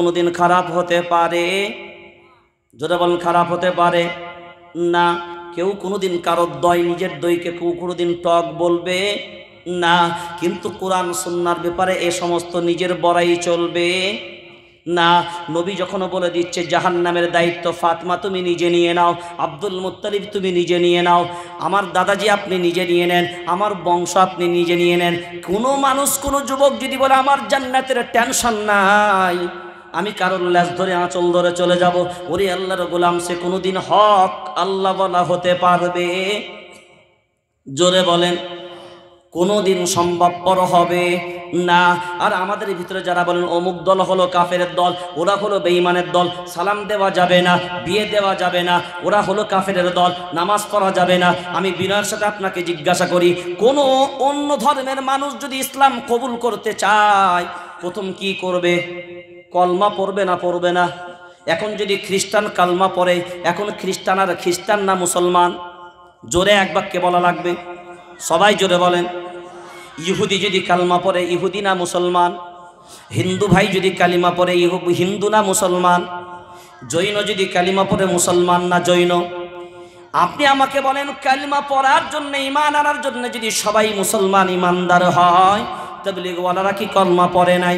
কোনোদিন খারাপ হতে পারে যদি বলেন খারাপ হতে পারে না কেউ কোনোদিন কারোর দয় নিজের দইকে কেউ কোনোদিন টক বলবে না কিন্তু কোরআন সুন্নার ব্যাপারে এ সমস্ত নিজের বড়াই চলবে না নবী যখন বলে দিচ্ছে জাহান নামের দায়িত্ব ফাতমা তুমি নিজে নিয়ে নাও আব্দুল মুত্তালিব তুমি নিজে নিয়ে নাও আমার দাদাজি আপনি নিজে নিয়ে নেন আমার বংশ আপনি নিজে নিয়ে নেন কোনো মানুষ কোনো যুবক যদি বলে আমার জান্নাতের টেনশন নাই আমি কারোর ল্যাস ধরে আঁচল ধরে চলে যাব ওরে আল্লাহর গোলাম সে কোনোদিন হক আল্লাহ বলা হতে পারবে জোরে বলেন কোনোদিন সম্ভবপর হবে না আর আমাদের ভিতরে যারা বলেন অমুক দল হলো কাফের দল ওরা হলো বেঈমানের দল সালাম দেওয়া যাবে না বিয়ে দেওয়া যাবে না ওরা হলো কাফের দল নামাজ পড়া যাবে না আমি বিনয়ের সাথে আপনাকে জিজ্ঞাসা করি কোনো অন্য ধর্মের মানুষ যদি ইসলাম কবুল করতে চায় প্রথম কি করবে কলমা পড়বে না পড়বে না এখন যদি খ্রিস্টান কালমা পড়ে এখন খ্রিস্টান আর খ্রিস্টান না মুসলমান জোরে এক বাক্যে বলা লাগবে সবাই জোরে বলেন ইহুদি যদি কালমা পড়ে ইহুদি না মুসলমান হিন্দু ভাই যদি কালিমা পড়ে হিন্দু না মুসলমান জৈন যদি কালিমা পড়ে মুসলমান না জৈন আপনি আমাকে বলেন কালিমা পড়ার জন্য ইমান আনার জন্য যদি সবাই মুসলমান ইমানদার হয় তবলিগওয়ালারা কি কলমা পড়ে নাই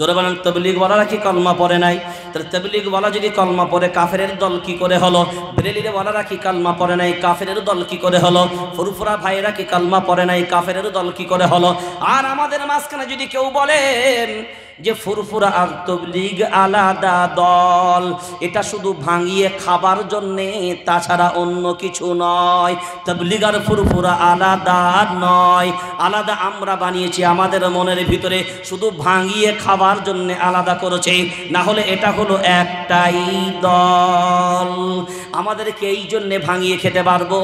জোরে বলেন তবলিগওয়ালারা কি কলমা পড়ে নাই তাহলে বলা যদি কলমা পড়ে কাফেরের দল কি করে হলো ব্রেলির ওয়ালারা কি কলমা পরে নাই কাফেরের দল কি করে হলো ফুরফুরা ভাইয়েরা কি কলমা পড়ে নাই কাফেরের দল কি করে হলো আর আমাদের মাঝখানে যদি কেউ বলেন যে ফুরফুরা আর তবলিগ আলাদা দল এটা শুধু ভাঙিয়ে খাবার জন্যে তাছাড়া অন্য কিছু নয় তবলিগ আর ফুরফুরা আলাদা নয় আলাদা আমরা বানিয়েছি আমাদের মনের ভিতরে শুধু ভাঙিয়ে খাবার জন্যে আলাদা করেছে না হলে এটা হলো একটাই দল আমাদেরকে এই জন্যে ভাঙিয়ে খেতে পারবো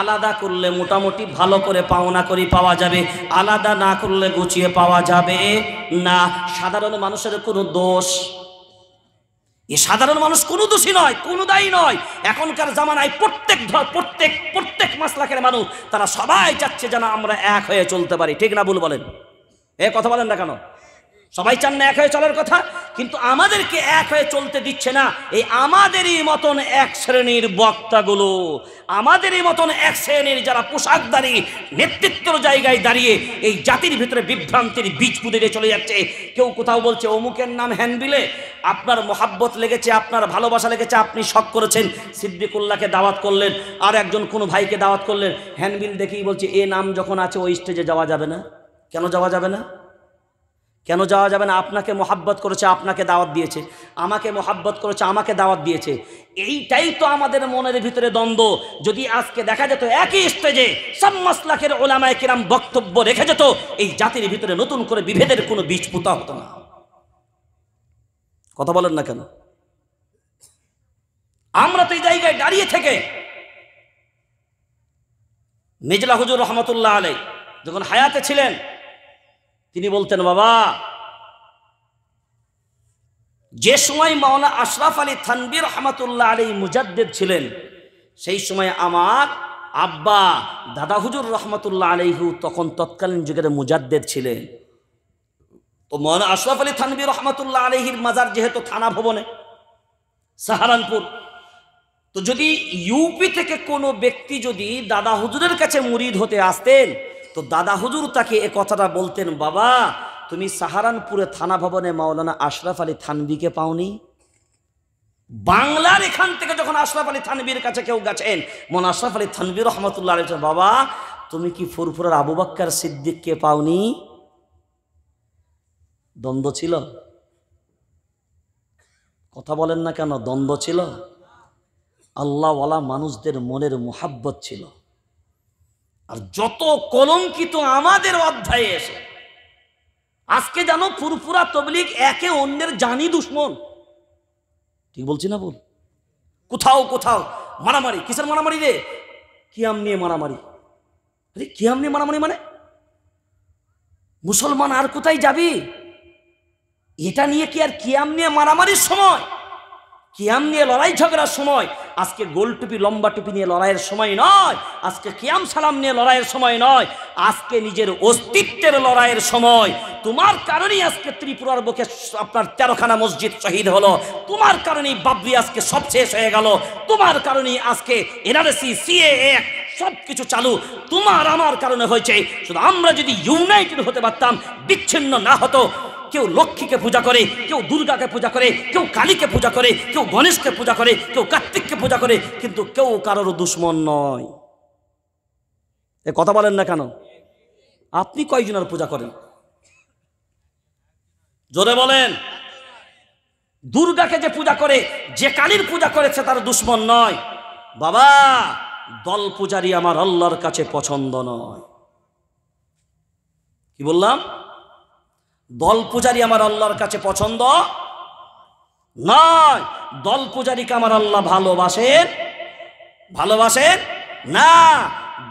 আলাদা করলে মোটামুটি ভালো করে পাওনা করি পাওয়া যাবে আলাদা না করলে গুছিয়ে পাওয়া যাবে না সাদা সাধারণ মানুষের কোনো দোষ এ সাধারণ মানুষ কোনো দোষী নয় কোনো দায়ী নয় এখনকার জামানায় প্রত্যেক ধর প্রত্যেক প্রত্যেক লাখের মানুষ তারা সবাই চাচ্ছে যেন আমরা এক হয়ে চলতে পারি ঠিক না ভুল বলেন এ কথা বলেন না কেন সবাই চান না এক হয়ে চলার কথা কিন্তু আমাদেরকে এক হয়ে চলতে দিচ্ছে না এই আমাদেরই মতন এক শ্রেণীর বক্তাগুলো আমাদেরই মতন এক শ্রেণীর যারা পোশাক দাঁড়িয়ে নেতৃত্বের জায়গায় দাঁড়িয়ে এই জাতির ভিতরে বিভ্রান্তির বীজ পুঁতে চলে যাচ্ছে কেউ কোথাও বলছে অমুকের নাম হ্যান্ডবিলে আপনার মহাব্বত লেগেছে আপনার ভালোবাসা লেগেছে আপনি শখ করেছেন সিদ্দিকুল্লাহকে দাওয়াত করলেন আর একজন কোনো ভাইকে দাওয়াত করলেন হ্যান্ডবিল দেখেই বলছে এ নাম যখন আছে ওই স্টেজে যাওয়া যাবে না কেন যাওয়া যাবে না কেন যাওয়া যাবে না আপনাকে মোহাব্বত করেছে আপনাকে দাওয়াত দিয়েছে আমাকে মোহাব্বত করেছে আমাকে দাওয়াত দিয়েছে এইটাই তো আমাদের মনের ভিতরে দ্বন্দ্ব যদি আজকে দেখা যেত একই স্টেজে সব মাসলাখের ওলামায় কিরাম বক্তব্য রেখে যেত এই জাতির ভিতরে নতুন করে বিভেদের কোনো বীজ পুঁতা হতো না কথা বলেন না কেন আমরা তো এই জায়গায় দাঁড়িয়ে থেকে মিজলা হুজুর রহমতুল্লাহ আলাই যখন হায়াতে ছিলেন তিনি বলতেন বাবা যে সময় মাওনা আশরাফ আলী থানবির রহমাতুল্লাহ আলী মুজাদ্দেদ ছিলেন সেই সময় আমার আব্বা দাদা হুজুর রহমতুল্লাহ আলিহু তখন তৎকালীন যুগের মুজাদ্দেদ ছিলেন তো মাওনা আশরাফ আলী থানবির রহমতুল্লাহ আলহির মাজার যেহেতু থানা ভবনে সাহারানপুর তো যদি ইউপি থেকে কোনো ব্যক্তি যদি দাদা হুজুরের কাছে মুরিদ হতে আসতেন তো দাদা হুজুর তাকে এ কথাটা বলতেন বাবা তুমি সাহারানপুরে থানা ভবনে মাওলানা আশরাফ আলী থানবিকে পাওনি বাংলার এখান থেকে যখন আশরাফ আলী থানবির কাছে কেউ গেছেন মন আশরাফ আলী থানবির রহমতুল্লাহ আলী বাবা তুমি কি ফুরফুরার আবু বাক্কার সিদ্দিককে পাওনি দ্বন্দ্ব ছিল কথা বলেন না কেন দ্বন্দ্ব ছিল আল্লাহওয়ালা মানুষদের মনের মোহাব্বত ছিল আর যত কলঙ্কিত আমাদের অধ্যায়ে এসে আজকে যেন ফুরফুরা তবলিক একে অন্যের জানি দুশ্মন ঠিক বলছি না বল কোথাও কোথাও মারামারি কিসের মারামারি রে কিয়াম নিয়ে মারামারি আরে কিয়াম নিয়ে মারামারি মানে মুসলমান আর কোথায় যাবি এটা নিয়ে কি আর কিয়াম নিয়ে মারামারির সময় কিয়াম নিয়ে লড়াই ঝগড়ার সময় আজকে গোল টুপি লম্বা টুপি নিয়ে লড়াইয়ের সময় নয় আজকে কিয়াম সালাম নিয়ে লড়াইয়ের সময় নয় আজকে নিজের অস্তিত্বের লড়াইয়ের সময় তোমার কারণেই আজকে ত্রিপুরার বুকে আপনার তেরোখানা মসজিদ শহীদ হলো তোমার কারণেই বাবরি আজকে সব শেষ হয়ে গেল তোমার কারণেই আজকে এনআরসি সিএ এক সব কিছু চালু তোমার আমার কারণে হয়েছে শুধু আমরা যদি ইউনাইটেড হতে পারতাম বিচ্ছিন্ন না হতো কেউ লক্ষ্মীকে পূজা করে কেউ দুর্গাকে পূজা করে কেউ কালীকে পূজা করে কেউ গণেশকে পূজা করে কেউ কার্তিককে পূজা করে কিন্তু কেউ কারোর দুশ্মন নয় এ কথা বলেন না কেন আপনি কয়জনের পূজা করেন জোরে বলেন দুর্গাকে যে পূজা করে যে কালীর পূজা করেছে তার দুশ্মন নয় বাবা দল পূজারী আমার আল্লাহর কাছে পছন্দ নয় কি বললাম দল পূজারী আমার আল্লাহর কাছে পছন্দ নয় দল পূজারীকে আমার আল্লাহ ভালোবাসেন ভালোবাসেন না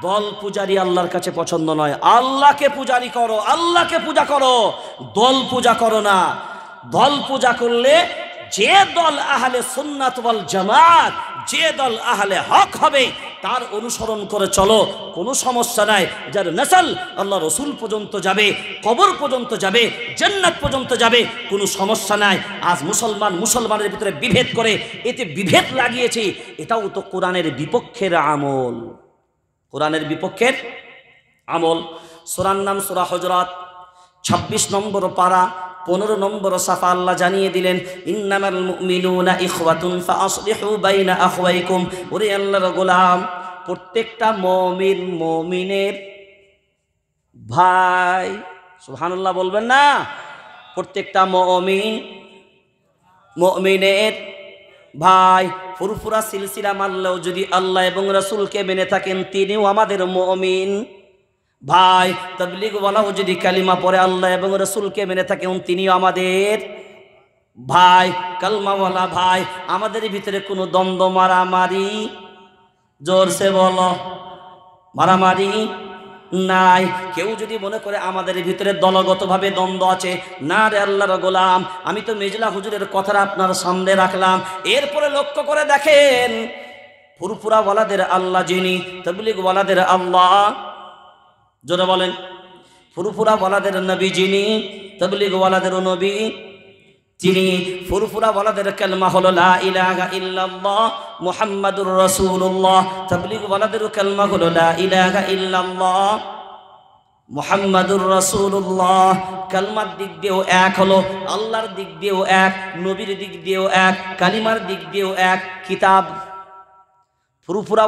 দল পূজারী আল্লাহর কাছে পছন্দ নয় আল্লাহকে পূজারি করো আল্লাহকে পূজা করো দল পূজা করো না দল পূজা করলে যে দল আহলে সুন্নাত ওয়াল জামাত যে দল আহলে হক হবে তার অনুসরণ করে চলো কোনো সমস্যা নাই যার নাসাল আল্লাহ রসুল পর্যন্ত যাবে কবর পর্যন্ত যাবে জন্নাত পর্যন্ত যাবে কোনো সমস্যা নাই আজ মুসলমান মুসলমানের ভিতরে বিভেদ করে এতে বিভেদ লাগিয়েছে এটাও তো কোরআনের বিপক্ষের আমল কোরআনের বিপক্ষের আমল সোরান নাম সোরা হজরত ছাব্বিশ নম্বর পাড়া পনেরো নম্বর সাফা আল্লাহ জানিয়ে দিলেন ইন্নামাল মুমিনুনা ইখওয়াতুন ফাসলিহু বাইনা আখওয়াইকুম ওরে আল্লাহর গোলাম প্রত্যেকটা মমিন মমিনের ভাই সুবহানাল্লাহ বলবেন না প্রত্যেকটা মমিন মমিনের ভাই ফুরফুরা সিলসিলা মানলেও যদি আল্লাহ এবং রসুলকে মেনে থাকেন তিনিও আমাদের মমিন ভাই তবলিগওয়ালাও যদি কালিমা পরে আল্লাহ এবং রসুলকে মেনে থাকেন তিনিও আমাদের ভাই কালমাওয়ালা ভাই আমাদের ভিতরে কোনো দ্বন্দ্ব মারামারি জোরসে বল মারামারি নাই কেউ যদি মনে করে আমাদের ভিতরে দলগতভাবে দ্বন্দ্ব আছে না রে আল্লাহর গোলাম আমি তো মেজলা হুজুরের কথাটা আপনার সামনে রাখলাম এরপরে লক্ষ্য করে দেখেন ফুরফুরাওয়ালাদের আল্লাহ যিনি তবলিগওয়ালাদের আল্লাহ জোরে বলেন বলাদের নবী যিনি বলাদের নবী তিনি বলাদের কেলমা হলো লা ইলাহা ইল্লাল্লাহ মুহাম্মাদুর রাসূলুল্লাহ তবলিগওয়ালাদের কালমা হলো লা ইলাহা ইল্লাল্লাহ মুহাম্মাদুর রাসূলুল্লাহ কালমার দিক দিয়েও এক হলো আল্লাহর দিক দিয়েও এক নবীর দিক দিয়েও এক কালিমার দিক দিয়েও এক কিতাব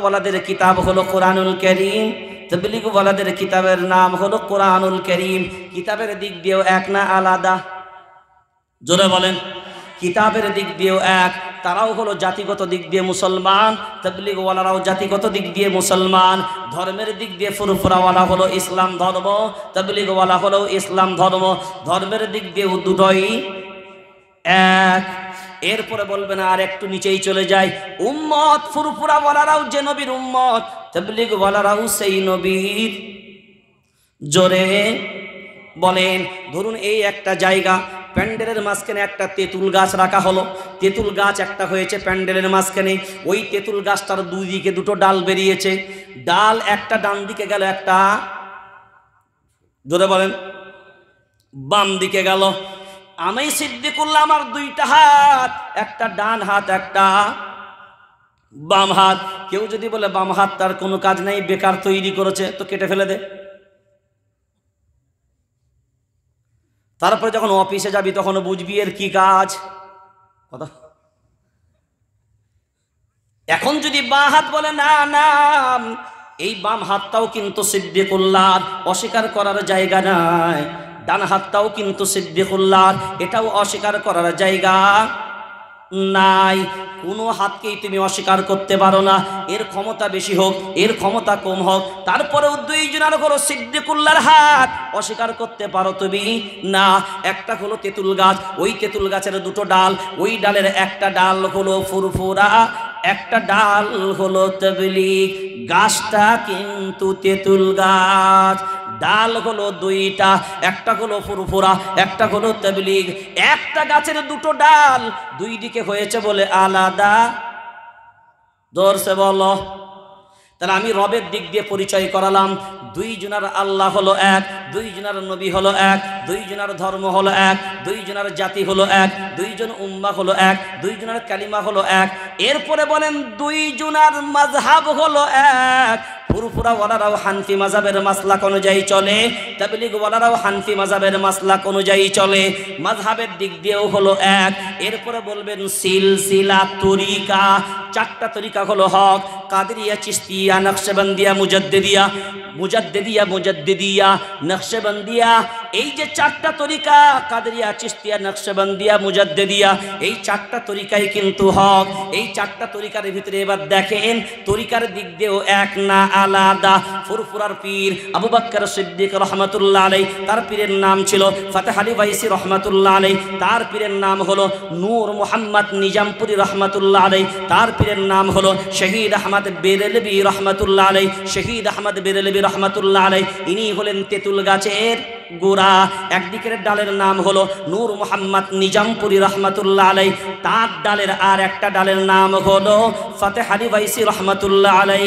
বলাদের কিতাব হলো কোরআনুল কারীম তবলিগওয়ালাদের কিতাবের নাম হলো কোরআনুল করিম কিতাবের দিক দিয়েও এক না আলাদা জোরে বলেন কিতাবের দিক দিয়েও এক তারাও হলো জাতিগত দিক দিয়ে মুসলমান তবলিগওয়ালারাও জাতিগত দিক দিয়ে মুসলমান ধর্মের দিক দিয়ে ফুরফুরাওয়ালা হলো ইসলাম ধর্ম তবলিগওয়ালা হলো ইসলাম ধর্ম ধর্মের দিক দিয়েও দুটোই এক এরপরে বলবেন আর একটু নিচেই চলে যায় উম্মত ফুরফুরাওয়ালারাও যে নবীর উম্মত তেবলিগওয়ালারাও সেই নবীর জোরে বলেন ধরুন এই একটা জায়গা প্যান্ডেলের মাঝখানে একটা তেঁতুল গাছ রাখা হলো তেঁতুল গাছ একটা হয়েছে প্যান্ডেলের মাঝখানে ওই তেঁতুল গাছটার দুই দিকে দুটো ডাল বেরিয়েছে ডাল একটা ডান দিকে গেল একটা ধরে বলেন বাম দিকে গেল আমি করলাম আমার দুইটা হাত একটা ডান হাত একটা বাম হাত কেউ যদি বলে বাম হাত তার কোনো কাজ নাই বেকার তৈরি করেছে তো কেটে ফেলে দে তারপরে যখন অফিসে যাবি তখন বুঝবি এর কি কাজ কথা এখন যদি বা হাত বলে না না এই বাম হাতটাও কিন্তু সিদ্ধে করলার অস্বীকার করার জায়গা নাই ডান হাতটাও কিন্তু সিদ্ধে করলার এটাও অস্বীকার করার জায়গা নাই কোনো হাতকেই তুমি অস্বীকার করতে পারো না এর ক্ষমতা বেশি হোক এর ক্ষমতা কম হোক তারপরেও দুইজনের হলো সিদ্দিকুল্লার হাত অস্বীকার করতে পারো তুমি না একটা হলো তেঁতুল গাছ ওই তেঁতুল গাছের দুটো ডাল ওই ডালের একটা ডাল হলো ফুরফুরা একটা ডাল হলো তবলিগ গাছটা কিন্তু তেঁতুল গাছ ডাল হলো দুইটা একটা হলো ফুরফুরা একটা হলো তবলিগ একটা গাছের দুটো ডাল দুই দিকে হয়েছে বলে আলাদা দর্শে বলো তাহলে আমি রবের দিক দিয়ে পরিচয় করালাম দুইজনার আল্লাহ হলো এক দুইজনার নবী হলো এক দুইজনার ধর্ম হলো এক দুইজনার জাতি হলো এক দুইজন উম্মা হলো এক দুইজনার কালিমা হলো এক এরপরে বলেন দুইজনার জনার মাঝহাব হলো এক পুরপুরাওয়ালারাও হানফি মাজাবের মাসলাক অনুযায়ী চলে তাবলিগওয়ালারাও হানফি মাজাবের মাসলাক অনুযায়ী চলে মাঝহাবের দিক দিয়েও হলো এক এরপরে বলবেন সিলসিলা তরিকা চারটা তরিকা হলো হক কাদেরিয়া চিস্তিয়া नक्शबंदिया दिया मुजद दिया नक्शबंदिया এই যে চারটা তরিকা কাদরিয়া চিস্তিয়া নকশবন্দিয়া মুজাদ্দেদিয়া এই চারটা তরিকাই কিন্তু হক এই চারটা তরিকার ভিতরে এবার দেখেন তরিকার দিক দিয়েও এক না আলাদা ফুরফুরার পীর আবু বাক্কর সিদ্দিক রহমতুল্লাহ আলাই তার পীরের নাম ছিল ফাতেহ আলী বাইসি রহমতুল্লাহ আলাই তার পীরের নাম হলো নূর মোহাম্মদ নিজামপুরি রহমতুল্লাহ আলাই তার পীরের নাম হলো শহীদ আহমদ বেরেলবি রহমতুল্লাহ আলাই শহীদ আহমদ বেরেলবি রহমতুল্লাহ আলাই ইনি হলেন তেঁতুল গাছের গোড়া একদিকের ডালের নাম হলো নূর মোহাম্মদ নিজামপুরি রহমতুল্লাহ আলাই তার ডালের আর একটা ডালের নাম হলো ফতে হারিবাইসি রহমতুল্লাহ আলাই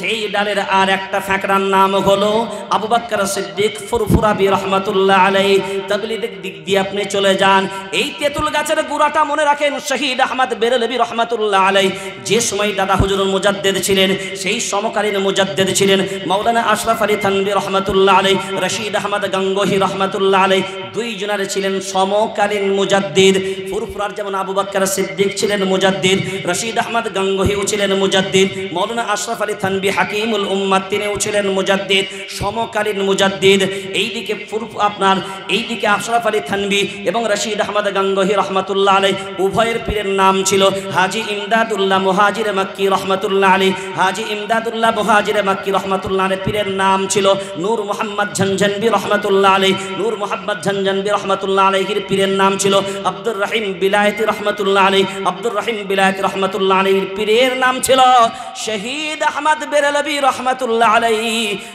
সেই ডালের আর একটা ফ্যাঁকরার নাম হলো আবু বাক্কর সিদ্দিক ফুরফুরাবি রহমতুল্লাহ আলাই তবলিদের দিক দিয়ে আপনি চলে যান এই তেঁতুল গাছের গুড়াটা মনে রাখেন শহীদ আহমদ বেরলবি রহমতুল্লাহ আলাই যে সময় দাদা হুজুর মুজাদ্দেদ ছিলেন সেই সমকালীন মুজাদ্দেদ ছিলেন মৌলানা আশরাফ আলী থানবি রহমতুল্লাহ আলাই রশিদ আহমদ গঙ্গ বহি রহমাতুল্লাহ আলাই দুইজনারে ছিলেন সমকালীন মুজাদ্দিদ ফুরফুরার যেমন আবু বাক্কার সিদ্দিক ছিলেন মুজাদ্দিদ রশিদ আহমদ গঙ্গোহিও ছিলেন মুজাদ্দিদ মৌলানা আশরাফ আলী থানবি হাকিমুল উম্মাদ তিনিও ছিলেন মুজাদ্দিদ সমকালীন মুজাদ্দিদ এইদিকে ফুরফ আপনার এইদিকে আশরাফ আলী থানবি এবং রশিদ আহমদ গঙ্গোহি রহমাতুল্লাহ আলাই উভয়ের পীরের নাম ছিল হাজি ইমদাদুল্লাহ মোহাজির মাক্কি রহমাতুল্লাহ আলী হাজি ইমদাদুল্লাহ মোহাজির মাক্কি রহমাতুল্লাহ আলী পীরের নাম ছিল নূর মোহাম্মদ ঝনঝনবি রহমাতুল্লাহ আলী নূর মোহাম্মদ ঝঞ্ঝানবি রহমতুল্লাহ আলহির পীরের নাম ছিল আব্দুর রহিম বিলায়তি রহমতুল্লাহ আলী আব্দুর রহিম বিলায়তি রহমতুল্লাহ আলীর পীরের নাম ছিল শহীদ আহমদ বেরেলবি রহমতুল্লাহ আলাই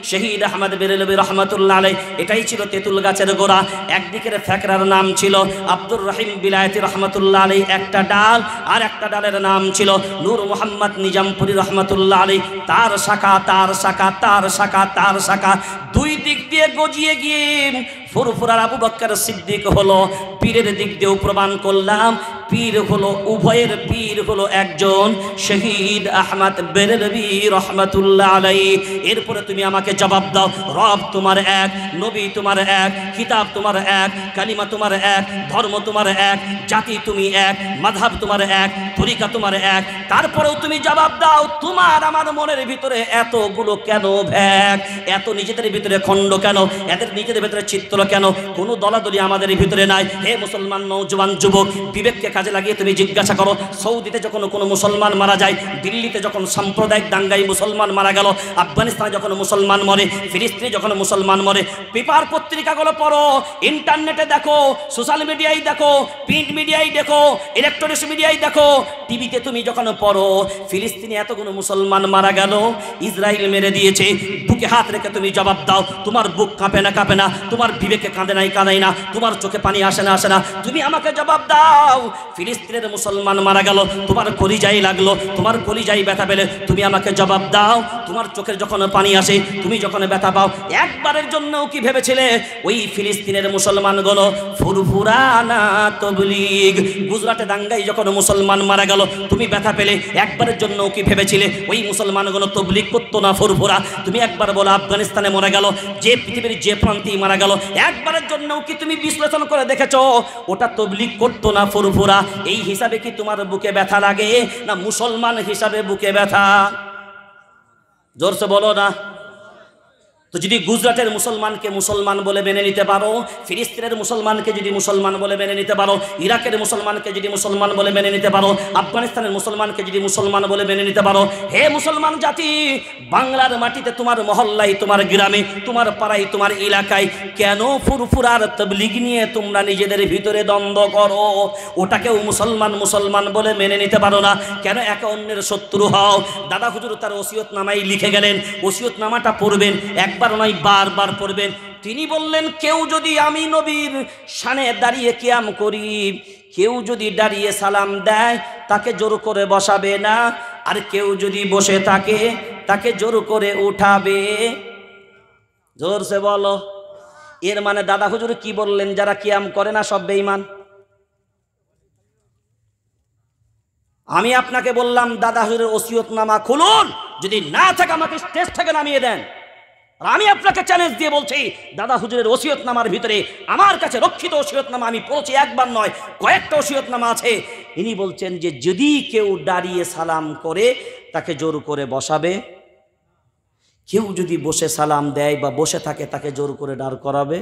শহীদ আহমদ বেরেলবি রহমতুল্লাহ আলাই এটাই ছিল তেঁতুল গাছের গোড়া একদিকের ফ্যাকরার নাম ছিল আব্দুর রহিম বিলায়তি রহমতুল্লাহ আলী একটা ডাল আর একটা ডালের নাম ছিল নূর মোহাম্মদ নিজামপুরি রহমতুল্লাহ আলী তার শাখা তার শাখা তার শাখা তার শাখা দুই দিক দিয়ে গজিয়ে গিয়ে game ফুরফুরার আবু বক্কর সিদ্দিক হলো পীরের দিক দিয়েও প্রমাণ করলাম পীর হলো উভয়ের পীর হলো একজন শহীদ আহমদ বেরেরবি রহমতুল্লাহ আলাই এরপরে তুমি আমাকে জবাব দাও রব তোমার এক নবী তোমার এক কিতাব তোমার এক কালিমা তোমার এক ধর্ম তোমার এক জাতি তুমি এক মাধাব তোমার এক তরিকা তোমার এক তারপরেও তুমি জবাব দাও তোমার আমার মনের ভিতরে এতগুলো কেন ভ্যাক এত নিজেদের ভিতরে খণ্ড কেন এদের নিজেদের ভিতরে চিত্র হলো কেন কোনো দলাদলি আমাদের ভিতরে নাই হে মুসলমান নৌজবান যুবক বিবেককে কাজে লাগিয়ে তুমি জিজ্ঞাসা করো সৌদিতে যখন কোনো মুসলমান মারা যায় দিল্লিতে যখন সাম্প্রদায়িক দাঙ্গাই মুসলমান মারা গেল আফগানিস্তানে যখন মুসলমান মরে ফিলিস্তিনে যখন মুসলমান মরে পেপার পত্রিকাগুলো পড়ো ইন্টারনেটে দেখো সোশ্যাল মিডিয়ায় দেখো প্রিন্ট মিডিয়ায় দেখো ইলেকট্রনিক্স মিডিয়ায় দেখো টিভিতে তুমি যখন পড়ো ফিলিস্তিনে এতগুলো মুসলমান মারা গেল ইসরায়েল মেরে দিয়েছে বুকে হাত রেখে তুমি জবাব দাও তোমার বুক কাঁপে না কাঁপে না তোমার বিবেক বিবেকে কাঁদে নাই কাঁদাই না তোমার চোখে পানি আসে না আসে না তুমি আমাকে জবাব দাও ফিলিস্তিনের মুসলমান মারা গেল তোমার কলিজাই লাগলো তোমার কলিজাই ব্যথা পেলে তুমি আমাকে জবাব দাও তোমার চোখের যখন পানি আসে তুমি যখন ব্যথা পাও একবারের জন্যও কি ভেবেছিলে ওই ফিলিস্তিনের মুসলমানগুলো ফুরফুরানা তবলিগ গুজরাটে দাঙ্গায় যখন মুসলমান মারা গেল তুমি ব্যথা পেলে একবারের জন্য কি ভেবেছিলে ওই মুসলমানগুলো তবলিগ করতো না ফুরফুরা তুমি একবার বলো আফগানিস্তানে মারা গেল যে পৃথিবীর যে প্রান্তেই মারা গেল একবারের জন্যও কি তুমি বিশ্লেষণ করে দেখেছ ওটা তবলিক করতো না ফুরফুরা এই হিসাবে কি তোমার বুকে ব্যথা লাগে না মুসলমান হিসাবে বুকে ব্যথা জোরসে বলো না তো যদি গুজরাটের মুসলমানকে মুসলমান বলে মেনে নিতে পারো ফিরিস্তিনের মুসলমানকে যদি মুসলমান বলে মেনে নিতে পারো ইরাকের মুসলমানকে যদি মুসলমান বলে মেনে নিতে পারো আফগানিস্তানের মুসলমানকে যদি মুসলমান বলে মেনে নিতে পারো হে মুসলমান জাতি বাংলার মাটিতে তোমার মহল্লায় তোমার গ্রামে তোমার পাড়ায় তোমার এলাকায় কেন ফুরফুরার তবলিগ নিয়ে তোমরা নিজেদের ভিতরে দ্বন্দ্ব করো ওটাকেও মুসলমান মুসলমান বলে মেনে নিতে পারো না কেন একে অন্যের শত্রু হও দাদা হুজুর তার ওসিয়ত নামাই লিখে গেলেন ওসিয়ত নামাটা পড়বেন একবার একবার নয় বারবার পড়বেন তিনি বললেন কেউ যদি আমি নবীর সানে দাঁড়িয়ে কেয়াম করি কেউ যদি দাঁড়িয়ে সালাম দেয় তাকে জোর করে বসাবে না আর কেউ যদি বসে থাকে তাকে জোর করে উঠাবে জোরসে বলো এর মানে দাদা হুজুর কি বললেন যারা কিয়াম করে না সব বেইমান আমি আপনাকে বললাম দাদা হুজুরের ওসিয়তনামা খুলুন যদি না থাকে আমাকে স্টেজ থেকে নামিয়ে দেন আর আমি আপনাকে চ্যালেঞ্জ দিয়ে বলছি দাদা হুজুরের নামার ভিতরে আমার কাছে রক্ষিত নামা আমি পড়ছি একবার নয় কয়েকটা নামা আছে ইনি বলছেন যে যদি কেউ দাঁড়িয়ে সালাম করে তাকে জোর করে বসাবে কেউ যদি বসে সালাম দেয় বা বসে থাকে তাকে জোর করে দাঁড় করাবে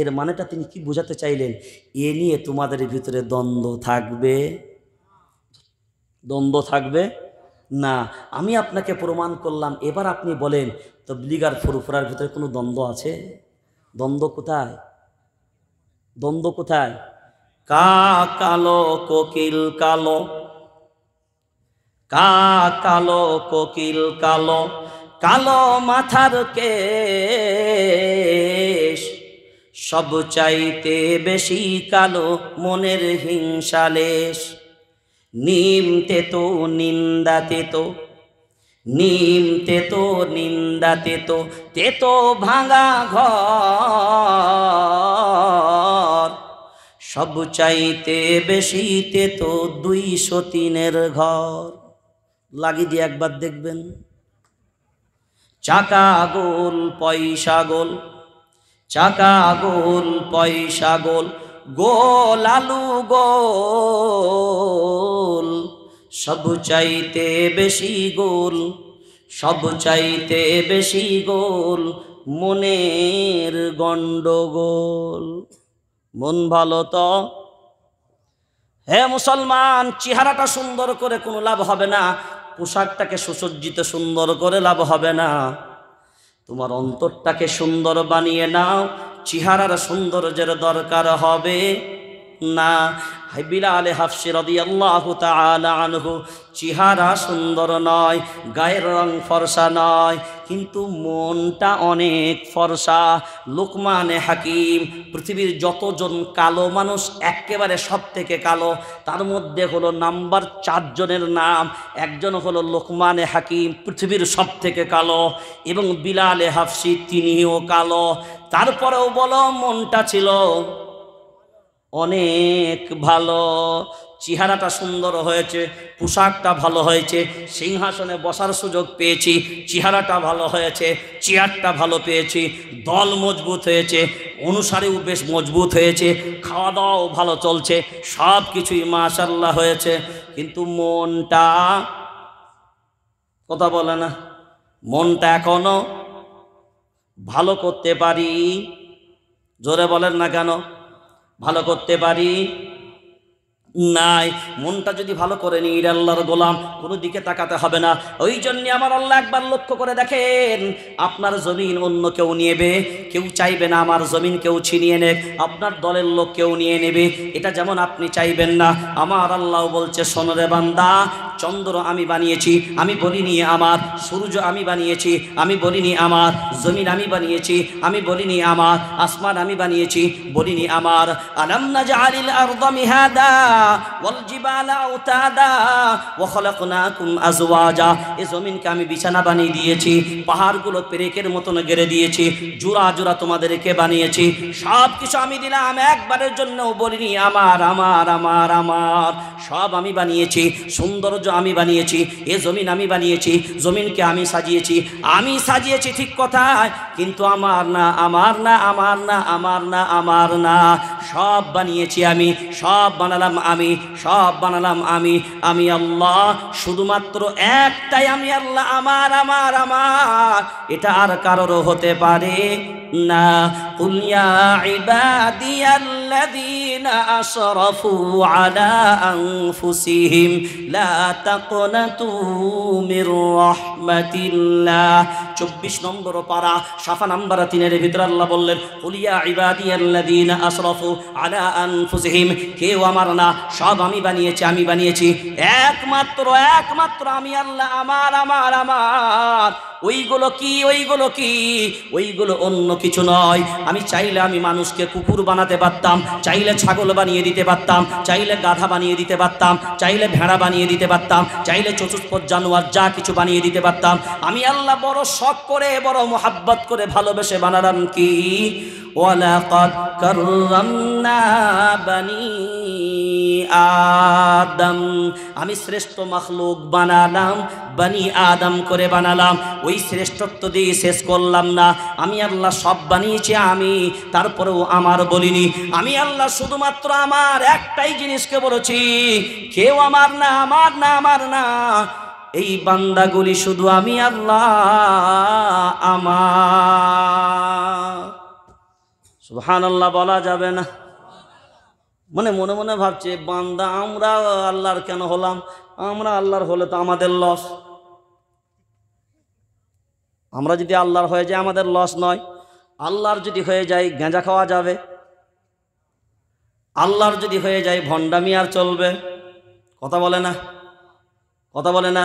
এর মানেটা তিনি কি বোঝাতে চাইলেন এ নিয়ে তোমাদের ভিতরে দ্বন্দ্ব থাকবে দ্বন্দ্ব থাকবে না আমি আপনাকে প্রমাণ করলাম এবার আপনি বলেন তবলিগ আর ফুরফুরার ভিতরে কোনো দ্বন্দ্ব আছে দ্বন্দ্ব কোথায় দ্বন্দ্ব কোথায় কা কালো কোকিল কালো কা কালো কোকিল কালো কালো মাথার কে সব চাইতে বেশি কালো মনের হিংসালেশ নিম তেতো নিন্দা তেতো নিম তেতো নিন্দা তেতো তেতো ভাঙা ঘর সব চাইতে বেশি তেতো দুইশো তিনের ঘর লাগিয়ে দিয়ে একবার দেখবেন চাকা গোল পয়সা গোল চাকা গোল পয়সা গোল গোল আলু গোল সব চাইতে বেশি গোল সব চাইতে বেশি গোল মনের গণ্ডগোল মন ভালো তো হে মুসলমান চেহারাটা সুন্দর করে কোনো লাভ হবে না পোশাকটাকে সুসজ্জিত সুন্দর করে লাভ হবে না তোমার অন্তরটাকে সুন্দর বানিয়ে নাও চেহারার সৌন্দর্যের দরকার হবে না বিলাল হাফসি রদিয়াল্লাহু তাআলা আনহু চেহারা সুন্দর নয় গায়ের রং ফর্সা নয় কিন্তু মনটা অনেক ফর্সা লোকমানে হাকিম পৃথিবীর যতজন কালো মানুষ একেবারে সব থেকে কালো তার মধ্যে হলো নাম্বার চারজনের নাম একজন হলো লোকমানে হাকিম পৃথিবীর সব থেকে কালো এবং বিলালে হাফসি তিনিও কালো তারপরেও বলো মনটা ছিল অনেক ভালো চেহারাটা সুন্দর হয়েছে পোশাকটা ভালো হয়েছে সিংহাসনে বসার সুযোগ পেয়েছি চেহারাটা ভালো হয়েছে চেয়ারটা ভালো পেয়েছি দল মজবুত হয়েছে অনুসারেও বেশ মজবুত হয়েছে খাওয়া দাওয়াও ভালো চলছে সব কিছুই মাশাল্লাহ হয়েছে কিন্তু মনটা কথা বলে না মনটা এখনও ভালো করতে পারি জোরে বলেন না কেন ভালো করতে পারি নাই মনটা যদি ভালো করে নি আল্লাহর গোলাম কোনো দিকে তাকাতে হবে না ওই জন্যে আমার আল্লাহ একবার লক্ষ্য করে দেখেন আপনার জমিন অন্য কেউ নিয়েবে কেউ চাইবে না আমার জমিন কেউ ছিনিয়ে নেক আপনার দলের লোক কেউ নিয়ে নেবে এটা যেমন আপনি চাইবেন না আমার আল্লাহ বলছে সোনরে বান্দা চন্দ্র আমি বানিয়েছি আমি বলিনি আমার সূর্য আমি বানিয়েছি আমি বলিনি আমার জমিন আমি বানিয়েছি আমি বলিনি আমার আসমান আমি বানিয়েছি বলিনি আমার জমিনকে আমি বিছানা বানিয়ে দিয়েছি পাহাড়গুলো পেরেকের মতন গেড়ে দিয়েছি জোড়া জোড়া তোমাদেরকে বানিয়েছি সব কিছু আমি দিলাম একবারের জন্য বলিনি আমার আমার আমার আমার সব আমি বানিয়েছি সৌন্দর্য আমি বানিয়েছি এ জমিন আমি বানিয়েছি জমিনকে আমি সাজিয়েছি আমি সাজিয়েছি ঠিক কথায় কিন্তু আমার না আমার না আমার না আমার না আমার না সব বানিয়েছি আমি সব বানালাম আমি সব বানালাম আমি আমি আল্লাহ শুধুমাত্র একটাই আমি আল্লাহ আমার আমার আমার এটা আর কারোরও হতে পারে না কুলিয়া ইবাদিয়াল্লাযীনা আসরাফু আলা আনফুসিহিম লা নম্বর সাফা নাম্বার 3 এর ভিতর আল্লাহ বললেন কুলিয়া ইবাদিয়াল্লাযীনা আসরাফু আলা আনফুসিহিম কেউ আমার না সব আমি বানিয়েছি আমি বানিয়েছি একমাত্র একমাত্র আমি আল্লাহ আমার আমার আমার ওইগুলো কি ওইগুলো কি ওইগুলো অন্য কিছু নয় আমি চাইলে আমি মানুষকে কুকুর বানাতে পারতাম চাইলে ছাগল বানিয়ে দিতে পারতাম চাইলে গাধা বানিয়ে দিতে পারতাম চাইলে ভেড়া বানিয়ে দিতে পারতাম চাইলে চতুষ্পদ জানোয়ার যা কিছু বানিয়ে দিতে পারতাম আমি আল্লাহ বড় শখ করে বড় মোহাব্বত করে ভালোবেসে বানালাম কি ولقد كرمنا بني আদম আমি শ্রেষ্ঠ মখলুক বানালাম বানি আদম করে বানালাম ওই শ্রেষ্ঠত্ব দিয়ে শেষ করলাম না আমি আল্লাহ সব বানিয়েছি আমি তারপরেও আমার বলিনি আমি আল্লাহ শুধুমাত্র আমার একটাই জিনিসকে বলেছি কেউ আমার না আমার না আমার না এই বান্দাগুলি শুধু আমি আল্লাহ আমার আল্লাহ বলা যাবে না মানে মনে মনে ভাবছে বান্দা আমরা আল্লাহর কেন হলাম আমরা আল্লাহর হলে তো আমাদের লস আমরা যদি আল্লাহর হয়ে যায় আমাদের লস নয় আল্লাহর যদি হয়ে যায় গেঁজা খাওয়া যাবে আল্লাহর যদি হয়ে যায় ভণ্ডামি আর চলবে কথা বলে না কথা বলে না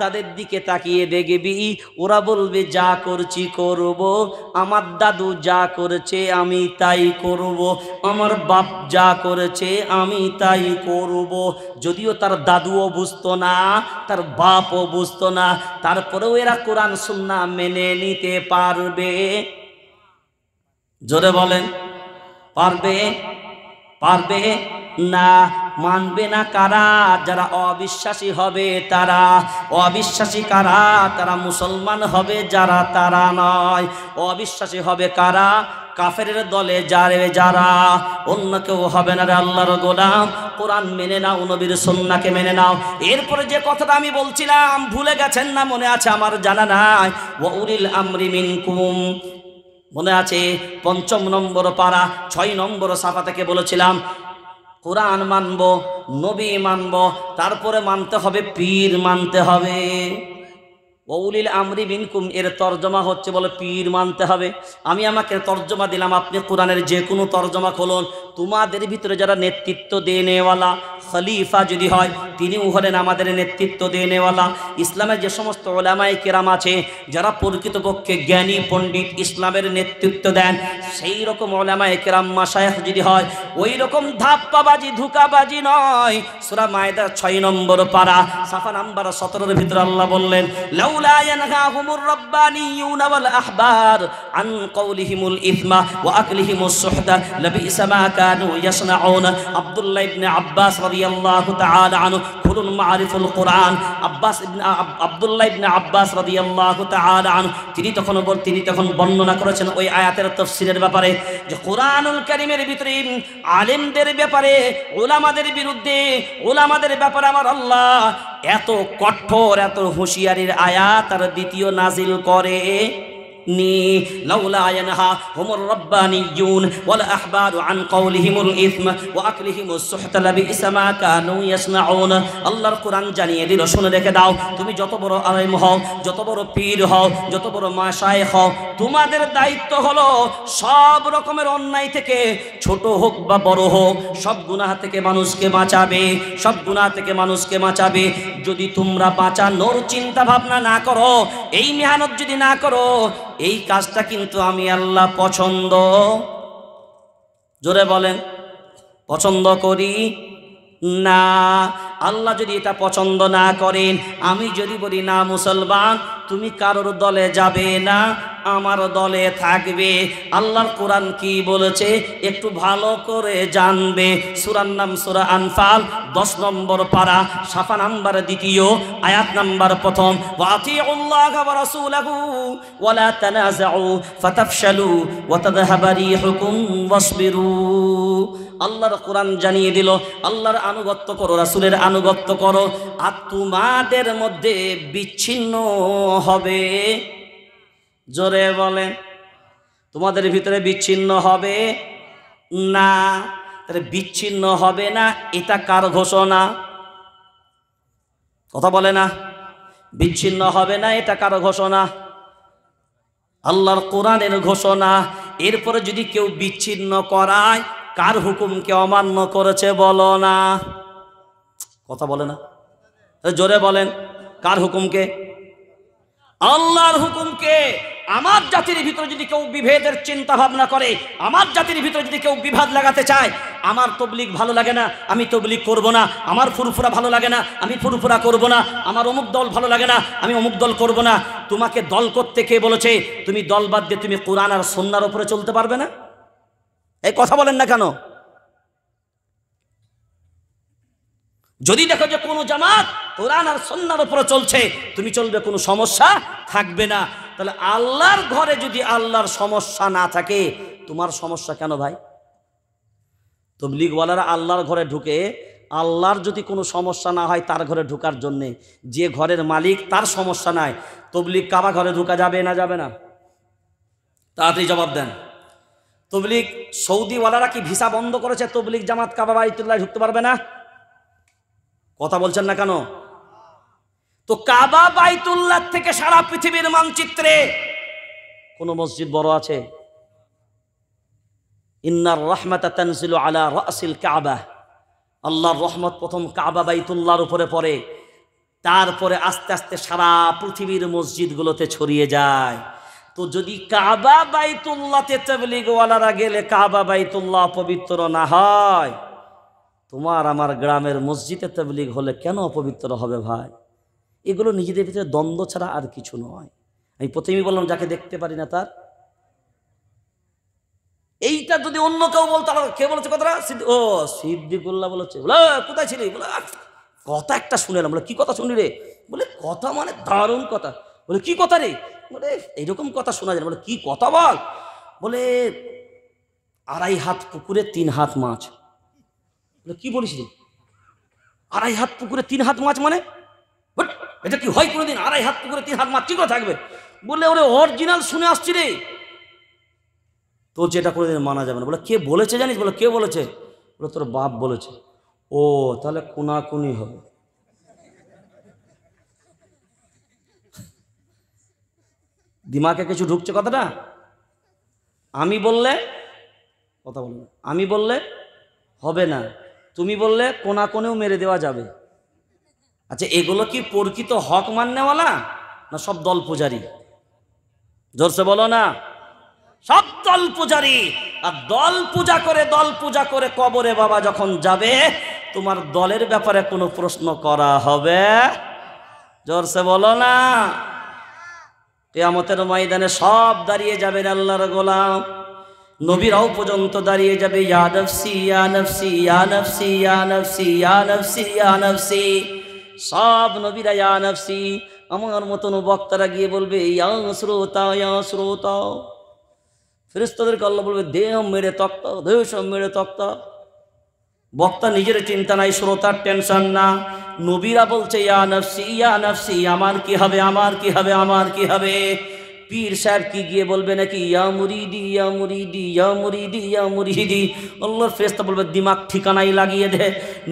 তাদের দিকে তাকিয়ে দেখবি ওরা বলবে যা করছি করব আমার দাদু যা করেছে আমি তাই করব আমার বাপ যা করেছে আমি তাই করব যদিও তার দাদুও বুঝতো না তার বাপও বুঝতো না তারপরেও এরা কোরআন সুন্না মেনে নিতে পারবে জোরে বলেন পারবে পারবে না মানবে না কারা যারা অবিশ্বাসী হবে তারা অবিশ্বাসী কারা তারা মুসলমান হবে যারা তারা নয় অবিশ্বাসী হবে কারা কাফের দলে যারে যারা অন্য কেউ হবে না রে আল্লাহর গোলাম কোরআন মেনে নাও নবীর সন্নাকে মেনে নাও এরপরে যে কথাটা আমি বলছিলাম ভুলে গেছেন না মনে আছে আমার জানা নাই ও উলিল আমরি মিনকুম মনে আছে পঞ্চম নম্বর পাড়া ছয় নম্বর সাফা থেকে বলেছিলাম কোরআন মানব নবী মানব তারপরে মানতে হবে পীর মানতে হবে ওউলিল আমরি বিনকুম এর তর্জমা হচ্ছে বলে পীর মানতে হবে আমি আমাকে তর্জমা দিলাম আপনি কোরআনের যে কোনো তর্জমা খোলন তোমাদের ভিতরে যারা নেতৃত্ব দিয়ে নেওয়ালা খলিফা যদি হয় তিনিও হলেন আমাদের নেতৃত্ব দেনেওয়ালা ইসলামের যে সমস্ত ওলামাই কেরাম আছে যারা প্রকৃতপক্ষে জ্ঞানী পণ্ডিত ইসলামের নেতৃত্ব দেন সেই রকম ওলামাই কেরাম মাসায় যদি হয় ওই রকম ধাপ্পাবাজি ধুকাবাজি নয় সুরা মায়দা ছয় নম্বর পাড়া সাফা নাম্বার সতেরোর ভিতরে আল্লাহ বললেন লাউ لا ينهاهم الربانيون والأحبار عن قولهم الإثم وأكلهم السحت لبئس ما كانوا يصنعون عبد الله بن عباس رضي الله تعالى عنه পড়ুন মারিফুল কোরআন আব্বাস আবদুল্লাহ ইবনে আব্বাস রাদিয়াল্লাহু তাআলা আন তিনি তখন তিনি তখন বর্ণনা করেছেন ওই আয়াতের তফসিরের ব্যাপারে যে কোরআনুল কারীমের ভিতরে আলেমদের ব্যাপারে ওলামাদের বিরুদ্ধে ওলামাদের ব্যাপারে আমার আল্লাহ এত কঠোর এত হুঁশিয়ারির আয়াত আর দ্বিতীয় নাজিল করে إني لولا ينهاهم الربانيون والأحبار عن قولهم الإثم وأكلهم السحت لبئس ما كانوا يصنعون আল্লাহর কোরআন জানিয়ে দিল শুনে রেখে দাও তুমি যত বড় আলেম হও যত বড় পীর হও যত বড় মাসায় হও তোমাদের দায়িত্ব হলো সব অন্যায় থেকে ছোট হোক বা বড় হোক সব গুনাহ থেকে মানুষকে বাঁচাবে সব গুনাহ থেকে মানুষকে বাঁচাবে যদি তোমরা বাঁচানোর চিন্তা ভাবনা না করো এই মেহনত যদি না করো এই কাজটা কিন্তু আমি আল্লাহ পছন্দ জোরে বলেন পছন্দ করি না আল্লাহ যদি এটা পছন্দ না করেন আমি যদি বলি না মুসলমান তুমি কারোর দলে যাবে না আমার দলে থাকবে আল্লাহর কোরআন কি বলেছে একটু ভালো করে জানবে সুরার নাম সুরা আনফাল দশ নম্বর পারা সাফা নাম্বার দ্বিতীয় আয়াত নাম্বার প্রথম ফাতাফশালু ওয়া হুকুম আল্লাহর কোরআন জানিয়ে দিল আল্লাহর আনুগত্য করো রাসুলের আনুগত্য করো আর তোমাদের মধ্যে বিচ্ছিন্ন হবে জোরে বলেন তোমাদের ভিতরে বিচ্ছিন্ন হবে না তাহলে বিচ্ছিন্ন হবে না এটা কার ঘোষণা কথা বলে না বিচ্ছিন্ন হবে না এটা কার ঘোষণা আল্লাহর কোরআনের ঘোষণা এরপরে যদি কেউ বিচ্ছিন্ন করায় কার হুকুমকে অমান্য করেছে বলো না কথা বলে না জোরে বলেন কার হুকুমকে আল্লাহর হুকুমকে আমার জাতির ভিতরে যদি কেউ বিভেদের চিন্তা ভাবনা করে আমার জাতির ভিতরে যদি কেউ বিভাদ লাগাতে চায় আমার তবলিক ভালো লাগে না আমি তবলিক করব না আমার ফুরফুরা ভালো লাগে না আমি ফুরফুরা করব না আমার অমুক দল ভালো লাগে না আমি অমুক দল করব না তোমাকে দল করতে কে বলেছে তুমি দল বাদ দিয়ে তুমি কোরআন আর সন্ন্যার ওপরে চলতে পারবে না এই কথা বলেন না কেন যদি দেখো যে কোনো জামাত কোরআন আর সন্ন্যার উপরে চলছে তুমি চলবে কোনো সমস্যা থাকবে না তাহলে আল্লাহর ঘরে যদি আল্লাহর সমস্যা না থাকে তোমার সমস্যা কেন ভাই লিগওয়ালারা আল্লাহর ঘরে ঢুকে আল্লাহর যদি কোনো সমস্যা না হয় তার ঘরে ঢুকার জন্যে যে ঘরের মালিক তার সমস্যা নাই তবলিগ কাবা ঘরে ঢুকা যাবে না যাবে না তাড়াতাড়ি জবাব দেন সৌদি সৌদিওয়ালারা কি ভিসা বন্ধ করেছে তবলিক জামাত কাবা বাইতুল্লাহ ঢুকতে পারবে না কথা বলছেন না কেন তো কাবা বাইতুল্লাহ থেকে সারা পৃথিবীর মানচিত্রে কোন মসজিদ বড় আছে ইন্নার রহমাতা তানজিল আলা রাসিল কাবা আল্লাহর রহমত প্রথম কাবা বাইতুল্লাহর উপরে পড়ে তারপরে আস্তে আস্তে সারা পৃথিবীর মসজিদগুলোতে ছড়িয়ে যায় তো যদি কাবা বাইতুল্লাতে তাবলিগওয়ালারা গেলে কাবা বাইতুল্লাহ অপবিত্র না হয় তোমার আমার গ্রামের মসজিদে তাবলিগ হলে কেন অপবিত্র হবে ভাই এগুলো নিজেদের ভিতরে দ্বন্দ্ব ছাড়া আর কিছু নয় আমি প্রথমেই বললাম যাকে দেখতে পারি না তার এইটা যদি অন্য কেউ বলতো কে বলেছে কথাটা ও সিদ্দিকুল্লাহ বলেছে বলে কোথায় ছিলি বলে কথা একটা শুনে না বলে কি কথা শুনি রে বলে কথা মানে দারুণ কথা বলে কি কথা রে বলে এইরকম কথা শোনা যায় বলে কি কথা বল বলে আড়াই হাত পুকুরে তিন হাত মাছ বলে কি বলিস রে আড়াই হাত পুকুরে তিন হাত মাছ মানে এটা কি হয় কোনোদিন আড়াই হাত পুকুরে তিন হাত মাছ কি করে থাকবে বললে ওরে অরিজিনাল শুনে আসছি রে তোর যেটা কোনোদিন মানা যাবে না বলে কে বলেছে জানিস বলে কে বলেছে বলে তোর বাপ বলেছে ও তাহলে কোনাকুনি হবে দিমাকে কিছু ঢুকছে কথাটা আমি বললে কথা বলবে আমি বললে হবে না তুমি বললে কোনা কোনেও মেরে দেওয়া যাবে আচ্ছা এগুলো কি প্রকৃত হক মান্যওয়ালা না সব দল পূজারি জোরসে বলো না সব দল পূজারি আর দল পূজা করে দল পূজা করে কবরে বাবা যখন যাবে তোমার দলের ব্যাপারে কোনো প্রশ্ন করা হবে জোরসে বলো না কেয়ামতের ময়দানে সব দাঁড়িয়ে যাবেন আল্লাহর গোলাম নবীরাও পর্যন্ত দাঁড়িয়ে যাবে ইয়ানফসি ইয়ানফসি ইয়ানফসি ইয়ানফসি ইয়ানফসি ইয়ানফসি সব নবীরা ইয়ানফসি আমার মতন বক্তারা গিয়ে বলবে ইয়াং শ্রোতা ইয়া শ্রোতা ফেরিস্তাদেরকে আল্লাহ বলবে দেহ মেরে তক্ত দেহ সব মেরে তক্ত বক্তা নিজের চিন্তা নাই শ্রোতার টেনশন না নবীরা বলছে ইয়া নফসি ইয়া নফসি আমার কি হবে আমার কি হবে আমার কি হবে পীর সাহেব কি গিয়ে বলবে নাকি ইয়া মুরিদি ইয়া মুরিদি ইয়া মুরিদি ইয়া মুরিদি আল্লাহর ফেরেশতা বলবে দিমাগ ঠিকানাই লাগিয়ে দে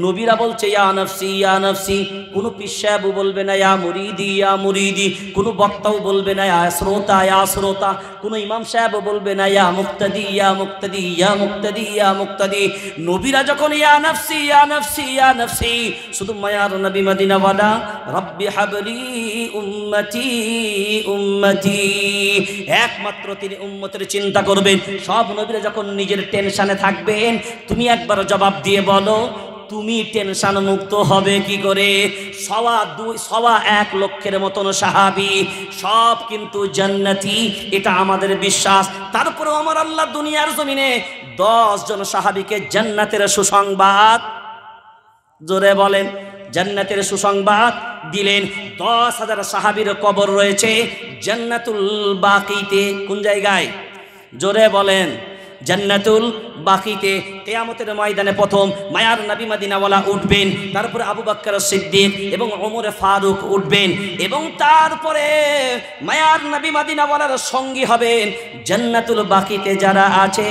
নবীরা বলছে ইয়া নফসি ইয়া নফসি কোনো পীর সাহেবও বলবে না ইয়া মুরিদি ইয়া মুরিদি কোনো বক্তাও বলবে না ইয়া শ্রোতা ইয়া শ্রোতা কোনো ইমাম সাহেব বলবে না ইয়া মুক্তাদি ইয়া মুক্তাদি ইয়া মুক্তাদি ইয়া মুক্তাদি নবীরা যখন ইয়া নাফসি ইয়া নাফসি ইয়া নাফসি শুধু মায়ার নবী মদিনা ওয়ালা রব্বি হাবলি উম্মতি উম্মতি একমাত্র তিনি উম্মতের চিন্তা করবেন সব নবীরা যখন নিজের টেনশানে থাকবেন তুমি একবার জবাব দিয়ে বলো তুমি টেনশন মুক্ত হবে কি করে সওয়া দুই সওয়া এক লক্ষের মতন সাহাবি সব কিন্তু জান্নাতি এটা আমাদের বিশ্বাস তারপরে আমার আল্লাহ দুনিয়ার জমিনে দশ জন সাহাবিকে জান্নাতের সুসংবাদ জোরে বলেন জান্নাতের সুসংবাদ দিলেন দশ হাজার সাহাবির কবর রয়েছে জান্নাতুল বাকিতে কোন জায়গায় জোরে বলেন জান্নাতুল বাকিতে কেয়ামতের ময়দানে প্রথম মায়ার নাবি মাদিনাওয়ালা উঠবেন তারপরে আবু বাক্কার সিদ্দিক এবং ওমরে ফারুক উঠবেন এবং তারপরে মায়ার নাবি মাদিনাওয়ালার সঙ্গী হবেন জান্নাতুল বাকিতে যারা আছে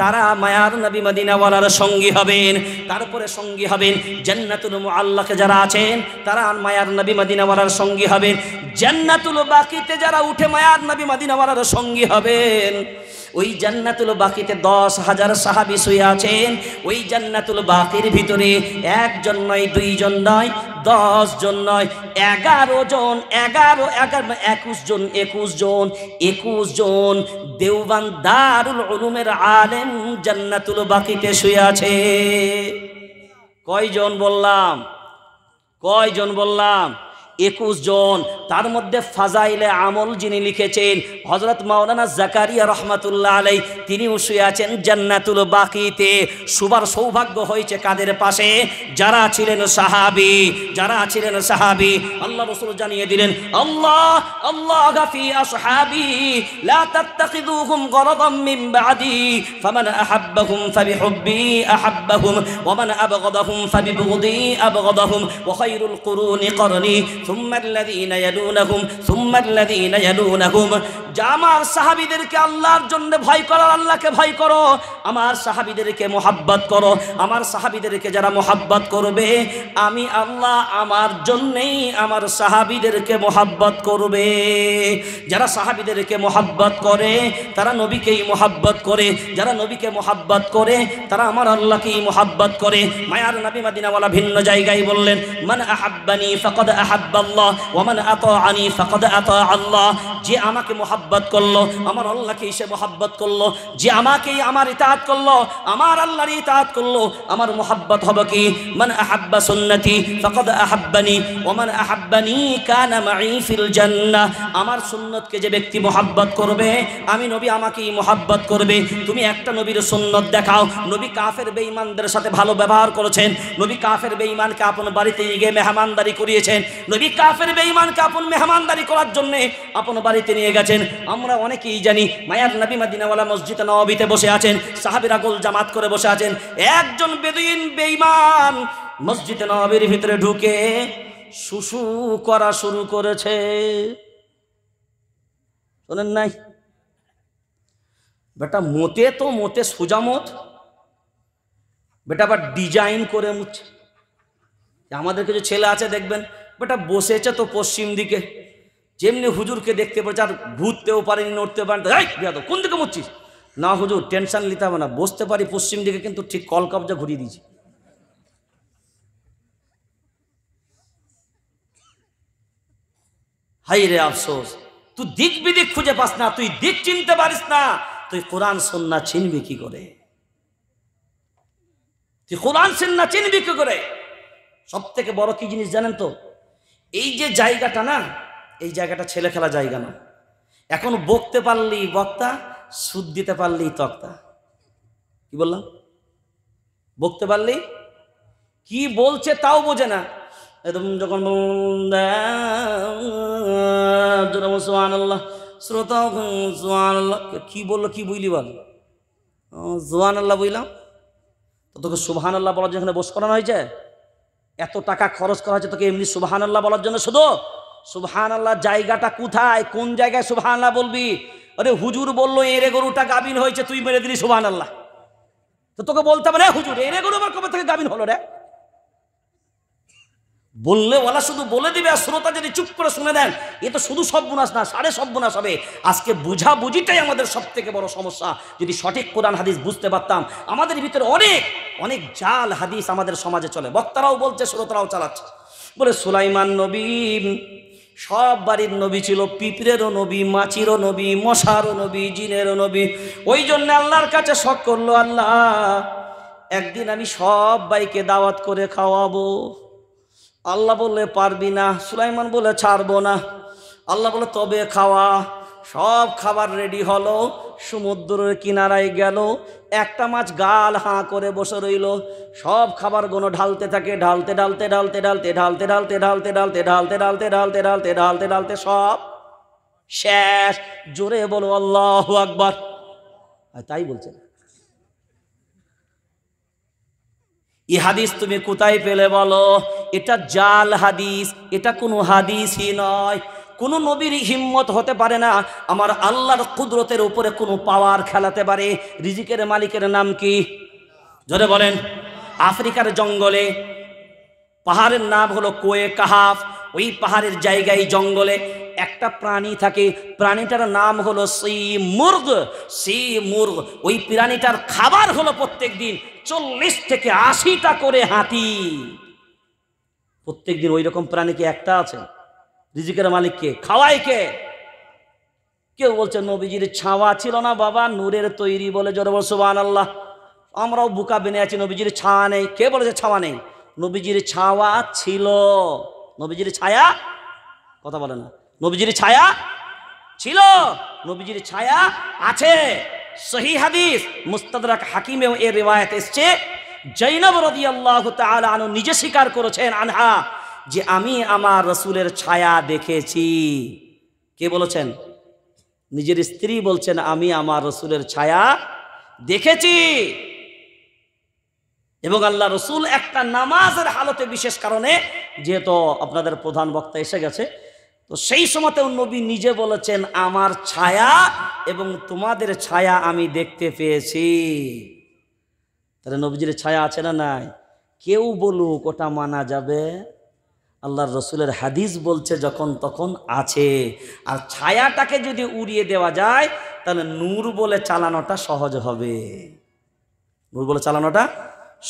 তারা মায়ার নবী মদিনাওয়ালার সঙ্গী হবেন তারপরে সঙ্গী হবেন জান্নাতুল আল্লাহকে যারা আছেন তারা মায়ার নবী মদিনাওয়ালার সঙ্গী হবেন জান্নাতুল বাকিতে যারা উঠে মায়ার নবী মদিনাওয়ালার সঙ্গী হবেন ওই জান্নাতুল বাকিতে দশ হাজার সাহাবি শুয়ে আছেন ওই জান্নাতুল বাকির ভিতরে একজন নয় দুইজন নয় দশ জন নয় এগারো জন এগারো এগারো একুশ জন একুশ জন একুশ জন দেওবান দারুল উলুমের আলেম জান্নাতুল বাকিতে শুয়ে আছে কয়জন বললাম কয়জন বললাম একুশ জন তার মধ্যে ফাজাইলে আমল যিনি লিখেছেন হজরত মাওলানা জাকারিয়া রহমাতুল্লাহ আলাই তিনিও শুয়ে আছেন জান্নাতুল বাকিতে সুবার সৌভাগ্য হয়েছে কাদের পাশে যারা ছিলেন সাহাবি যারা ছিলেন সাহাবি আল্লাহ রসুল জানিয়ে দিলেন আল্লাহ আল্লাহ গাফি আসহাবি লা তাত্তাখিদুহুম গরাদাম মিন বাদি ফামান আহাব্বাহুম ফাবিহুব্বি আহাব্বাহুম ওয়া মান আবগাদাহুম আবগাদাহুম ওয়া কুরুনি করনি সুম্মাল্লাযীনা ইয়ালুনাহুম আল্লাহর জন্য ভয় করো আল্লাহকে ভয় করো আমার সাহাবিদেরকে মোহাব্বত করো আমার সাহাবিদেরকে যারা মোহাব্বত করবে আমি আল্লাহ আমার জন্যেই আমার সাহাবিদেরকে মোহাব্বত করবে যারা সাহাবিদেরকে মোহাব্বত করে তারা নবীকেই মোহাব্বত করে যারা নবীকে মোহাব্বত করে তারা আমার আল্লাহকেই মোহাব্বত করে মায়ার নবী মাদিনাওয়ালা ভিন্ন জায়গায় বললেন মান আহাব্বানি ফাকাদ আহাব্বা আল্লাহ ওমান আত আনি আত আল্লাহ যে আমাকে মোহাব্বত করলো আমার আল্লাহকে সে মোহাব্বত করলো যে আমার ইতাহাত করলো আমার আল্লাহর ইতাহাত করলো আমার মোহাব্বত হবে কি মান আহাব্বা আহাব্বানি ওমান আহাব্বানি কানা আমার সুন্নতকে যে ব্যক্তি মোহাব্বত করবে আমি নবী আমাকেই মোহাব্বত করবে তুমি একটা নবীর সুন্নত দেখাও নবী কাফের বেঈমানদের সাথে ভালো ব্যবহার করেছেন নবী কাফের বেঈমানকে আপনার বাড়িতে গিয়ে মেহমানদারি করিয়েছেন যদি কাফের বেঈমান কাপুন মেহমানদারি করার জন্য আপন বাড়িতে নিয়ে গেছেন আমরা অনেকেই জানি মায়ার নবী মাদিনাওয়ালা মসজিদে নবাবিতে বসে আছেন সাহাবিরা গোল জামাত করে বসে আছেন একজন বেদুইন বেঈমান মসজিদে নবাবির ভিতরে ঢুকে শুশু করা শুরু করেছে শোনেন নাই বেটা মোতে তো মোতে সোজা মত বেটা আবার ডিজাইন করে মুচ্ছে আমাদের কিছু ছেলে আছে দেখবেন বেটা বসেছে তো পশ্চিম দিকে যেমনি হুজুরকে দেখতে পারছে আর ঘুরতেও পারেনি নড়তেও পারেন বিয়াদব কোন দিকে মরছিস না হুজুর টেনশন নিতে হবে না বসতে পারি পশ্চিম দিকে কিন্তু ঠিক কল ঘুরিয়ে দিয়েছি হাই রে আফসোস তুই দিক বিদিক খুঁজে পাস না তুই দিক চিনতে পারিস না তুই কোরআন সন্না চিনবি কি করে তুই কোরআন সন্না চিনবি কি করে সব থেকে বড় কি জিনিস জানেন তো এই যে জায়গাটা না এই জায়গাটা ছেলে খেলা জায়গা না এখন বকতে পারলি বক্তা সুদ দিতে পারলি তক্তা কি বললাম বকতে পারলি কি বলছে তাও বোঝে না একদম যখন সোহান আল্লাহ শ্রোতা সোহান আল্লাহ কী বললো কী বুঝলি বল জোয়ান আল্লাহ বুঝলাম তো তোকে সুবহান আল্লাহ বলার জন্য এখানে করানো হয়েছে এত টাকা খরচ করা হচ্ছে তোকে এমনি সুবাহান আল্লাহ বলার জন্য শুধু সুবহান আল্লাহ জায়গাটা কোথায় কোন জায়গায় সুবহান আল্লাহ বলবি আরে হুজুর বললো এরে গরুটা গাবিন হয়েছে তুই মেরে দিলি সুবহান আল্লাহ তো তোকে বলতে হবে হুজুর এরে গরু আমার কবে থেকে গাবিন হলো রে বললে ওলা শুধু বলে দিবে আর শ্রোতা যদি চুপ করে শুনে দেন এ তো শুধু সব্যনাশ না সাড়ে সব্যনাশ হবে আজকে বুঝা বুঝিটাই আমাদের সব থেকে বড় সমস্যা যদি সঠিক কোরআন হাদিস বুঝতে পারতাম আমাদের ভিতরে অনেক অনেক জাল হাদিস আমাদের সমাজে চলে বক্তারাও বলছে শ্রোতারাও চালাচ্ছে বলে সুলাইমান নবী সব বাড়ির নবী ছিল পিঁপড়েরও নবী মাছিরও নবী মশারও নবী জিনেরও নবী ওই জন্য আল্লাহর কাছে শখ করলো আল্লাহ একদিন আমি সব বাইকে দাওয়াত করে খাওয়াবো আল্লাহ বললে পারবি না সুলাইমান বলে ছাড়বো না আল্লাহ বলে তবে খাওয়া সব খাবার রেডি হলো সমুদ্রের কিনারায় গেল একটা মাছ গাল হাঁ করে বসে রইল সব খাবারগুলো ঢালতে থাকে ঢালতে ঢালতে ঢালতে ঢালতে ঢালতে ঢালতে ঢালতে ঢালতে ঢালতে ঢালতে ঢালতে ঢালতে ঢালতে ঢালতে সব শেষ জোরে বলো আল্লাহ আকবার তাই বলছে ইহাদিস তুমি কোথায় পেলে বলো এটা জাল হাদিস এটা কোনো হাদিসই নয় কোনো নবীর হিম্মত হতে পারে না আমার আল্লাহর কুদরতের উপরে কোনো পাওয়ার খেলাতে পারে রিজিকের মালিকের নাম কি ধরে বলেন আফ্রিকার জঙ্গলে পাহাড়ের নাম হলো কোয়ে কাহাফ ওই পাহাড়ের জায়গায় জঙ্গলে একটা প্রাণী থাকে প্রাণীটার নাম হলো সেই মুর্গ সেই মুর্গ ওই প্রাণীটার খাবার হলো প্রত্যেক দিন চল্লিশ থেকে আশিটা করে হাতি প্রত্যেক দিন ওই রকম প্রাণী কি একটা আছে রিজিকের মালিককে খাওয়াই কে কেউ বলছে নবীজির ছাওয়া ছিল না বাবা নূরের তৈরি বলে জোর সোবান আল্লাহ আমরাও বুকা বেনে আছি নবীজির ছাওয়া নেই কে বলেছে ছাওয়া নেই নবীজির ছাওয়া ছিল নবীজির ছায়া কথা বলে না নবীজির ছায়া ছিল নবীজির ছায়া আছে সহি হাদিস মুস্তাদাক হাকিমেও এর রেওয়ায়ত এসছে জৈনব রদি আল্লাহ তালু নিজে স্বীকার করেছেন আনহা যে আমি আমার রসুলের ছায়া দেখেছি কে বলেছেন নিজের স্ত্রী বলছেন আমি আমার রসুলের ছায়া দেখেছি এবং আল্লাহ রসুল একটা নামাজের হালতে বিশেষ কারণে যেহেতু আপনাদের প্রধান বক্তা এসে গেছে তো সেই সময়তেও নবী নিজে বলেছেন আমার ছায়া এবং তোমাদের ছায়া আমি দেখতে পেয়েছি তাহলে নবীজির ছায়া আছে না নাই কেউ বলুক ওটা মানা যাবে আল্লাহর রসুলের হাদিস বলছে যখন তখন আছে আর ছায়াটাকে যদি উড়িয়ে দেওয়া যায় তাহলে নূর বলে চালানোটা সহজ হবে নূর বলে চালানোটা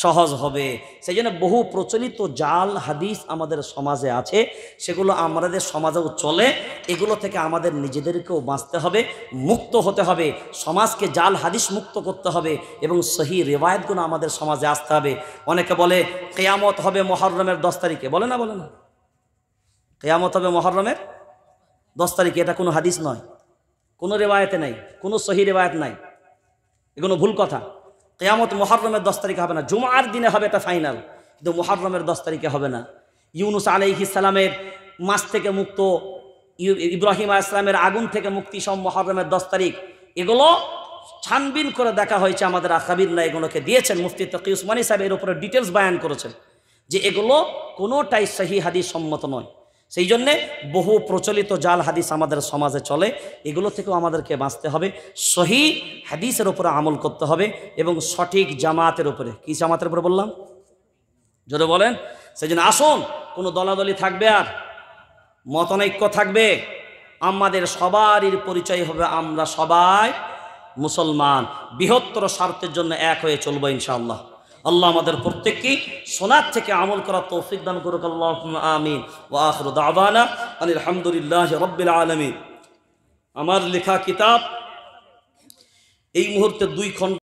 সহজ হবে সেই জন্য বহু প্রচলিত জাল হাদিস আমাদের সমাজে আছে সেগুলো আমাদের সমাজেও চলে এগুলো থেকে আমাদের নিজেদেরকেও বাঁচতে হবে মুক্ত হতে হবে সমাজকে জাল হাদিস মুক্ত করতে হবে এবং সহি রেওয়ায়তগুলো আমাদের সমাজে আসতে হবে অনেকে বলে কেয়ামত হবে মহরমের দশ তারিখে বলে না বলে না কেয়ামত হবে মহরমের দশ তারিখে এটা কোনো হাদিস নয় কোনো রেওয়ায়তে নাই কোনো সহি রেওয়ায়ত নাই এগুলো ভুল কথা কেয়ামত মোহরমের দশ তারিখে হবে না জুমার দিনে হবে এটা ফাইনাল কিন্তু মোহরমের দশ তারিখে হবে না ইউনুস সালামের মাস থেকে মুক্ত ইব্রাহিম আসলামের আগুন থেকে মুক্তি সব মোহরমের দশ তারিখ এগুলো ছানবিন করে দেখা হয়েছে আমাদের আকাবিল্লা এগুলোকে দিয়েছেন মুফতি তকি উসমানী সাহেব এর উপরে ডিটেলস বায়ান করেছেন যে এগুলো কোনোটাই সহি হাদিস সম্মত নয় সেই জন্যে বহু প্রচলিত জাল হাদিস আমাদের সমাজে চলে এগুলো থেকেও আমাদেরকে বাঁচতে হবে সহি হাদিসের উপরে আমল করতে হবে এবং সঠিক জামাতের উপরে কী জামাতের উপরে বললাম যদি বলেন সেই জন্য আসুন কোনো দলাদলি থাকবে আর মতনৈক্য থাকবে আমাদের সবারই পরিচয় হবে আমরা সবাই মুসলমান বৃহত্তর স্বার্থের জন্য এক হয়ে চলবো ইনশাআল্লাহ আল্লাহ আমাদের প্রত্যেককেই সোনার থেকে আমল করা তৌফিক দান করুক আল্লাহ আমিন ও আখর দাবানা আলহামদুলিল্লাহ রব্বিল আলমিন আমার লেখা কিতাব এই মুহূর্তে দুই খণ্ড